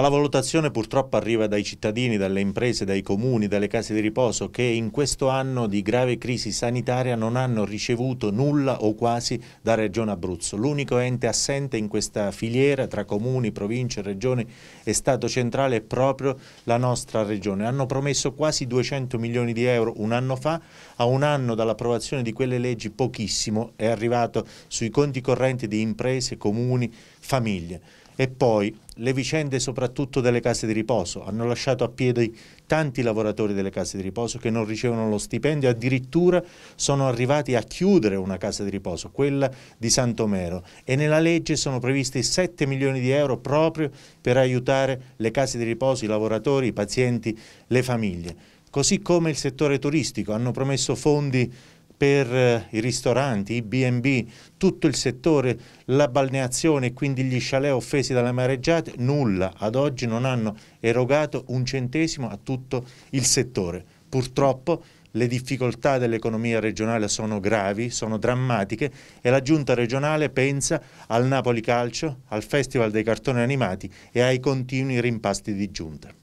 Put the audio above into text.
La valutazione purtroppo arriva dai cittadini, dalle imprese, dai comuni, dalle case di riposo che in questo anno di grave crisi sanitaria non hanno ricevuto nulla o quasi da Regione Abruzzo. L'unico ente assente in questa filiera tra comuni, province, regioni e Stato centrale è proprio la nostra Regione. Hanno promesso quasi 200 milioni di euro un anno fa, a un anno dall'approvazione di quelle leggi pochissimo è arrivato sui conti correnti di imprese, comuni, famiglie. E poi le vicende soprattutto delle case di riposo hanno lasciato a piedi tanti lavoratori delle case di riposo che non ricevono lo stipendio, addirittura sono arrivati a chiudere una casa di riposo, quella di Santomero e nella legge sono previsti 7 milioni di euro proprio per aiutare le case di riposo, i lavoratori, i pazienti, le famiglie. Così come il settore turistico, hanno promesso fondi per eh, i ristoranti, i B&B, tutto il settore, la balneazione, e quindi gli chalet offesi dalle mareggiate, nulla, ad oggi non hanno erogato un centesimo a tutto il settore. Purtroppo le difficoltà dell'economia regionale sono gravi, sono drammatiche e la giunta regionale pensa al Napoli Calcio, al Festival dei cartoni animati e ai continui rimpasti di giunta.